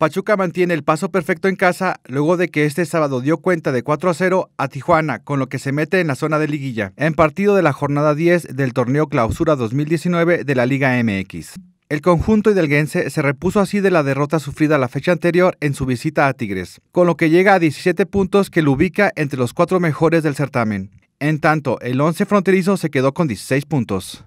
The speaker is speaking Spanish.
Pachuca mantiene el paso perfecto en casa luego de que este sábado dio cuenta de 4 a 0 a Tijuana, con lo que se mete en la zona de liguilla, en partido de la jornada 10 del torneo Clausura 2019 de la Liga MX. El conjunto hidalguense se repuso así de la derrota sufrida la fecha anterior en su visita a Tigres, con lo que llega a 17 puntos que lo ubica entre los cuatro mejores del certamen. En tanto, el 11 fronterizo se quedó con 16 puntos.